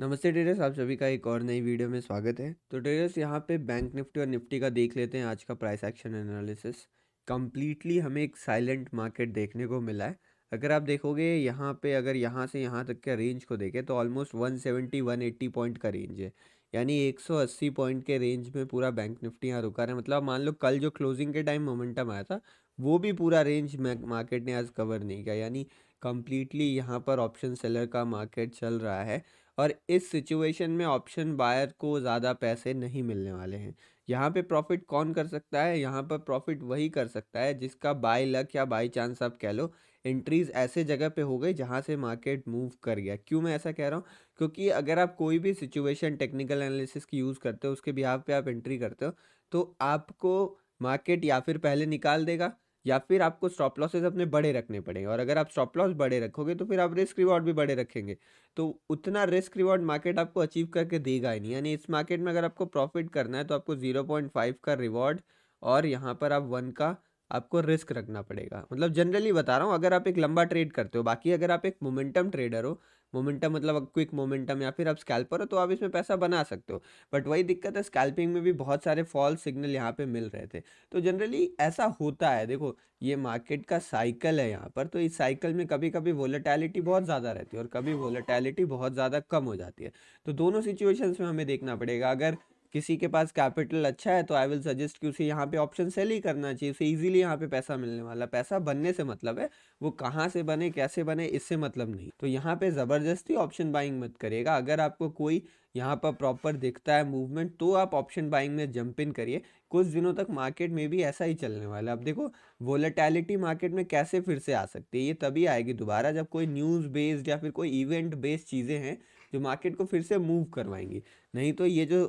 नमस्ते ट्रेडर्स आप सभी का एक और नई वीडियो में स्वागत है तो ट्रेडर्स यहाँ पे बैंक निफ्टी और निफ्टी का देख लेते हैं आज का प्राइस एक्शन एनालिसिस कम्प्लीटली हमें एक साइलेंट मार्केट देखने को मिला है अगर आप देखोगे यहाँ पे अगर यहाँ से यहाँ तक के रेंज को देखें तो ऑलमोस्ट वन एट्टी पॉइंट का रेंज है यानी अस्सी पॉइंट के रेंज में पूरा बैंक निफ्टी यहाँ रुका है मतलब मान लो कल जो क्लोजिंग के टाइम मोमेंटम आया था वो भी पूरा रेंज मार्केट ने आज कवर नहीं किया यानी कम्प्लीटली यहाँ पर ऑप्शन सेलर का मार्केट चल रहा है और इस सिचुएशन में ऑप्शन बायर को ज़्यादा पैसे नहीं मिलने वाले हैं यहाँ पे प्रॉफिट कौन कर सकता है यहाँ पर प्रॉफिट वही कर सकता है जिसका बाई लक या बाई चांस आप कह लो एंट्रीज ऐसे जगह पे हो गई जहाँ से मार्केट मूव कर गया क्यों मैं ऐसा कह रहा हूँ क्योंकि अगर आप कोई भी सिचुएशन टेक्निकल एनालिसिस की यूज़ करते हो उसके बिहाव पे आप एंट्री करते हो तो आपको मार्केट या फिर पहले निकाल देगा या फिर आपको स्टॉप लॉसेज अपने बड़े रखने पड़ेंगे और अगर आप स्टॉप लॉस बड़े रखोगे तो फिर आप रिस्क रिवॉर्ड भी बड़े रखेंगे तो उतना रिस्क रिवॉर्ड मार्केट आपको अचीव करके देगा ही नहीं यानी इस मार्केट में अगर आपको प्रॉफिट करना है तो आपको ज़ीरो पॉइंट फाइव का रिवॉर्ड और यहाँ पर आप वन का आपको रिस्क रखना पड़ेगा मतलब जनरली बता रहा हूँ अगर आप एक लंबा ट्रेड करते हो बाकी अगर आप एक मोमेंटम ट्रेडर हो मोमेंटम मतलब क्विक मोमेंटम या फिर आप स्कैल्पर हो तो आप इसमें पैसा बना सकते हो बट वही दिक्कत है स्कैल्पिंग में भी बहुत सारे फॉल्स सिग्नल यहाँ पे मिल रहे थे तो जनरली ऐसा होता है देखो ये मार्केट का साइकिल है यहाँ पर तो इस साइकिल में कभी कभी वोलेटैलिटी बहुत ज़्यादा रहती है और कभी वोलेटैलिटी बहुत ज़्यादा कम हो जाती है तो दोनों सिचुएशन में हमें देखना पड़ेगा अगर किसी के पास कैपिटल अच्छा है तो आई विल सजेस्ट कि उसे यहाँ पे ऑप्शन सेल ही करना चाहिए उसे इजीली यहाँ पे पैसा मिलने वाला पैसा बनने से मतलब है वो कहाँ से बने कैसे बने इससे मतलब नहीं तो यहाँ पे ज़बरदस्ती ऑप्शन बाइंग मत करेगा अगर आपको कोई यहाँ पर प्रॉपर दिखता है मूवमेंट तो आप ऑप्शन बाइंग में जंप इन करिए कुछ दिनों तक मार्केट में भी ऐसा ही चलने वाला है अब देखो वोलेटैलिटी मार्केट में कैसे फिर से आ सकती है ये तभी आएगी दोबारा जब कोई न्यूज़ बेस्ड या फिर कोई इवेंट बेस्ड चीज़ें हैं जो मार्केट को फिर से मूव करवाएंगी नहीं तो ये जो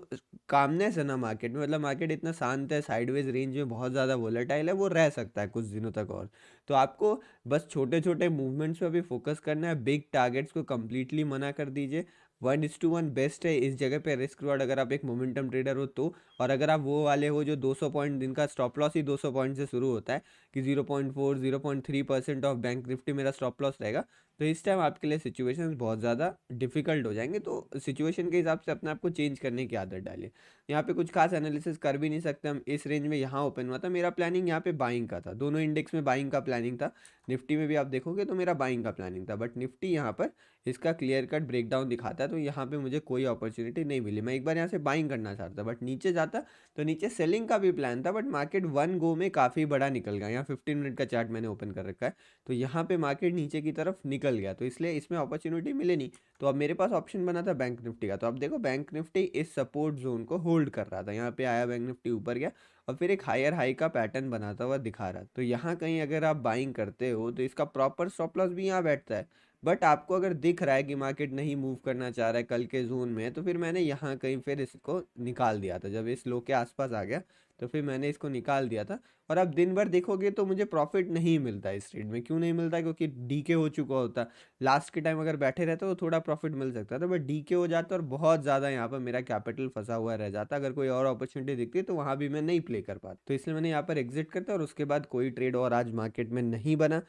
कामनेस है ना मार्केट में मतलब मार्केट इतना शांत है साइडवेज रेंज में बहुत ज़्यादा वोलेटाइल है वो रह सकता है कुछ दिनों तक और तो आपको बस छोटे छोटे मूवमेंट्स पर भी फोकस करना है बिग टारगेट्स को कम्प्लीटली मना कर दीजिए one is to one best है इस जगह पे रिस्क रिवार्ड अगर आप एक मोमेंटम ट्रेडर हो तो और अगर आप वो वाले हो जो 200 पॉइंट जिनका स्टॉप लॉस ही 200 पॉइंट से शुरू होता है कि 0.4 0.3 परसेंट ऑफ बैंक निफ्टी मेरा स्टॉप लॉस रहेगा तो इस टाइम आपके लिए सिचुएशन बहुत ज़्यादा डिफिकल्ट हो जाएंगे तो सिचुएशन के हिसाब से अपने आप को चेंज करने की आदत डालिए यहाँ पे कुछ खास एनालिसिस कर भी नहीं सकते हम इस रेंज में यहाँ ओपन हुआ था मेरा प्लानिंग यहाँ पे बाइंग का था दोनों इंडेक्स में बाइंग का प्लानिंग था निफ्टी में भी आप देखोगे तो मेरा बाइंग का प्लानिंग था बट निफ्टी यहाँ पर इसका क्लियर कट ब्रेकडाउन दिखाता है तो यहाँ पर मुझे कोई अपॉर्चुनिटी नहीं मिली मैं एक बार यहाँ से बाइंग करना चाहता था बट नीचे जाता तो नीचे सेलिंग का भी प्लान था बट मार्केट वन गो में काफ़ी बड़ा निकल गया यहाँ फिफ्टीन मिनट का चार्ट मैंने ओपन कर रखा है तो यहाँ पर मार्केट नीचे की तरफ निकल निकल गया तो इसलिए इसमें अपॉर्चुनिटी मिले नहीं तो अब मेरे पास ऑप्शन बना था बैंक निफ्टी का तो अब देखो बैंक निफ्टी इस सपोर्ट जोन को होल्ड कर रहा था यहाँ पे आया बैंक निफ्टी ऊपर गया और फिर एक हायर हाई का पैटर्न बनाता हुआ दिखा रहा तो यहाँ कहीं अगर आप बाइंग करते हो तो इसका प्रॉपर स्टॉप लॉस भी यहाँ बैठता है बट आपको अगर दिख रहा है कि मार्केट नहीं मूव करना चाह रहा है कल के जोन में तो फिर मैंने यहाँ कहीं फिर इसको निकाल दिया था जब इस लो के आसपास आ गया तो फिर मैंने इसको निकाल दिया था और अब दिन भर देखोगे तो मुझे प्रॉफिट नहीं मिलता इस ट्रेड में क्यों नहीं मिलता क्योंकि डी के हो चुका होता लास्ट के टाइम अगर बैठे रहते तो थोड़ा प्रॉफिट मिल सकता था बट डी के हो जाता और बहुत ज़्यादा यहाँ पर मेरा कैपिटल फंसा हुआ रह जाता अगर कोई और अपॉर्चुनिटी दिखती तो वहाँ भी मैं नहीं प्ले कर पाता तो इसलिए मैंने यहाँ पर एग्जिट करता और उसके बाद कोई ट्रेड और आज मार्केट में नहीं बना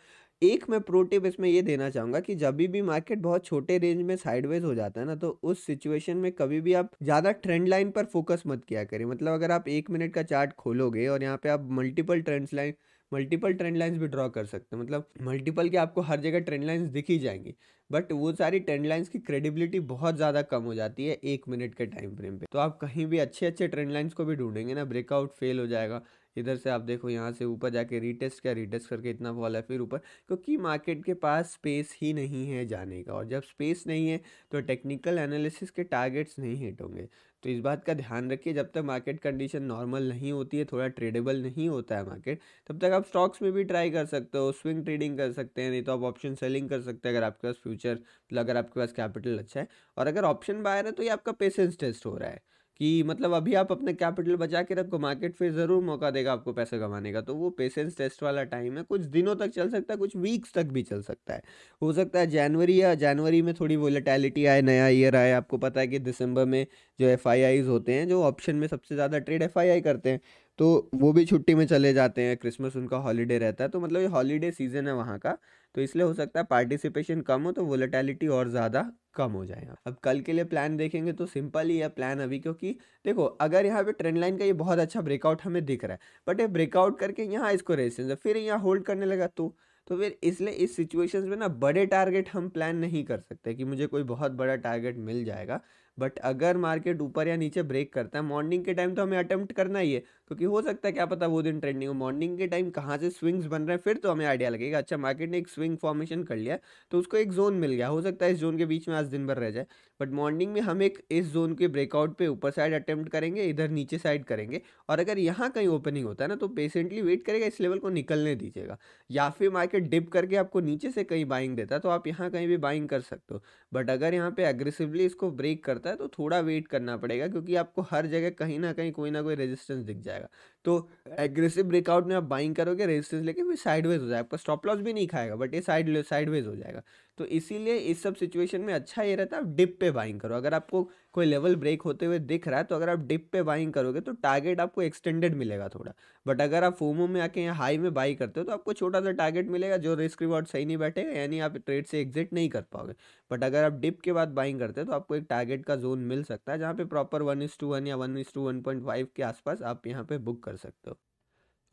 एक मैं प्रोटिप इसमें ये देना चाहूँगा कि जब भी मार्केट बहुत छोटे रेंज में साइडवेज हो जाता है ना तो उस सिचुएशन में कभी भी आप ज़्यादा ट्रेंड लाइन पर फोकस मत किया करें मतलब अगर आप एक मिनट का चार्ट खोलोगे और यहाँ पे आप multiple trends line multiple trend lines भी ड्रॉ कर सकते हैं मतलब मल्टीपल के आपको हर जगह ट्रेंड लाइंस दिख ही जाएंगी बट वो सारी ट्रेंड लाइंस की क्रेडिबिलिटी बहुत ज़्यादा कम हो जाती है एक मिनट के टाइम फ्रेम पे तो आप कहीं भी अच्छे अच्छे ट्रेंड लाइंस को भी ढूंढेंगे ना ब्रेकआउट फेल हो जाएगा इधर से आप देखो यहाँ से ऊपर जाके रीटेस्ट किया रीटेस्ट करके इतना फॉल है फिर ऊपर क्योंकि मार्केट के पास स्पेस ही नहीं है जाने का और जब स्पेस नहीं है तो टेक्निकल एनालिसिस के टारगेट्स नहीं हिट होंगे तो इस बात का ध्यान रखिए जब तक मार्केट कंडीशन नॉर्मल नहीं होती है थोड़ा ट्रेडेबल नहीं होता है मार्केट तब तक आप स्टॉक्स में भी ट्राई कर सकते हो स्विंग ट्रेडिंग कर सकते हैं नहीं तो आप ऑप्शन सेलिंग कर सकते हैं अगर आपके पास फ्यूचर मतलब अगर आपके पास कैपिटल अच्छा है और अगर ऑप्शन बाहर है तो ये आपका पेशेंस टेस्ट हो रहा है कि मतलब अभी आप अपने कैपिटल बचा के रखो मार्केट फिर ज़रूर मौका देगा आपको पैसे कमाने का तो वो पेशेंस टेस्ट वाला टाइम है कुछ दिनों तक चल सकता है कुछ वीक्स तक भी चल सकता है हो सकता है जनवरी या जनवरी में थोड़ी वोलेटैलिटी आए नया ईयर आए आपको पता है कि दिसंबर में जो एफ होते हैं जो ऑप्शन में सबसे ज़्यादा ट्रेड एफ करते हैं तो वो भी छुट्टी में चले जाते हैं क्रिसमस उनका हॉलीडे रहता है तो मतलब ये हॉलीडे सीज़न है वहाँ का तो इसलिए हो सकता है पार्टिसिपेशन कम हो तो वोलेटैलिटी और ज़्यादा कम हो जाएगा अब कल के लिए प्लान देखेंगे तो सिंपल ही है प्लान अभी क्योंकि देखो अगर यहाँ पे ट्रेंड लाइन का ये बहुत अच्छा ब्रेकआउट हमें दिख रहा है बट ये ब्रेकआउट करके यहाँ इसको रेजिस्टेंस फिर यहाँ होल्ड करने लगा तो तो फिर इसलिए इस सिचुएशंस में ना बड़े टारगेट हम प्लान नहीं कर सकते कि मुझे कोई बहुत बड़ा टारगेट मिल जाएगा बट अगर मार्केट ऊपर या नीचे ब्रेक करता है मॉर्निंग के टाइम तो हमें अटैम्प्ट करना ही है क्योंकि हो सकता है क्या पता वो दिन ट्रेंडिंग हो मॉर्निंग के टाइम कहाँ से स्विंग्स बन रहे हैं फिर तो हमें आइडिया लगेगा अच्छा मार्केट ने एक स्विंग फॉर्मेशन कर लिया तो उसको एक जोन मिल गया हो सकता है इस जोन के बीच में आज दिन भर रह जाए बट मॉर्निंग में हम एक इस जोन के ब्रेकआउट पर ऊपर साइड अटैम्प्ट करेंगे इधर नीचे साइड करेंगे और अगर यहाँ कहीं ओपनिंग होता है ना तो पेशेंटली वेट करेगा इस लेवल को निकलने दीजिएगा या फिर मार्केट डिप करके आपको नीचे से कहीं बाइंग देता है तो आप यहाँ कहीं भी बाइंग कर सकते हो बट अगर यहाँ पर एग्रेसिवली इसको ब्रेक करता जाता है तो थोड़ा वेट करना पड़ेगा क्योंकि आपको हर जगह कहीं ना कहीं कोई ना कोई रेजिस्टेंस दिख जाएगा तो एग्रेसिव ब्रेकआउट में आप बाइंग करोगे रेजिस्टेंस लेके फिर साइडवेज हो जाएगा आपका स्टॉप लॉस भी नहीं खाएगा बट ये साइड साइडवेज हो जाएगा तो इसीलिए इस सब सिचुएशन में अच्छा ये रहता है आप डिप पे बाइंग करो अगर आपको कोई लेवल ब्रेक होते हुए दिख रहा है तो अगर आप डिप पे बाइंग करोगे तो टारगेट आपको एक्सटेंडेड मिलेगा थोड़ा बट अगर आप फोमो में आके यहाँ हाई में बाई करते हो तो आपको छोटा सा टारगेट मिलेगा जो रिस्क रिवॉर्ड सही नहीं बैठेगा यानी आप ट्रेड से एग्जिट नहीं कर पाओगे बट अगर आप डिप के बाद बाइंग करते हो तो आपको एक टारगेट का जोन मिल सकता है जहाँ पे प्रॉपर वन टू वन या one to one point five के आसपास आप यहाँ पे बुक कर कर सकते हो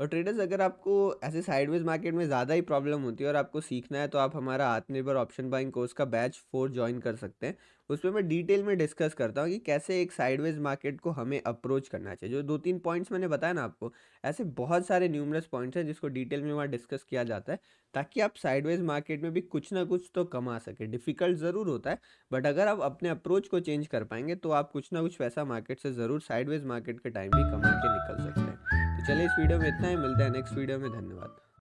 और ट्रेडर्स अगर आपको ऐसे साइडवेज मार्केट में ज़्यादा ही प्रॉब्लम होती है और आपको सीखना है तो आप हमारा आत्मनिर्भर ऑप्शन बाइंग कोर्स का बैच फोर ज्वाइन कर सकते हैं उसमें मैं डिटेल में डिस्कस करता हूँ कि कैसे एक साइडवेज मार्केट को हमें अप्रोच करना चाहिए जो दो तीन पॉइंट्स मैंने बताया ना आपको ऐसे बहुत सारे न्यूमरस पॉइंट्स हैं जिसको डिटेल में वहाँ डिस्कस किया जाता है ताकि आप साइडवेज मार्केट में भी कुछ ना कुछ तो कमा सके डिफ़िकल्ट ज़रूर होता है बट अगर आप अपने अप्रोच को चेंज कर पाएंगे तो आप कुछ ना कुछ पैसा मार्केट से ज़रूर साइडवेज मार्केट के टाइम भी कमा के निकल सकते हैं चलिए इस वीडियो में इतना ही मिलता है नेक्स्ट वीडियो में धन्यवाद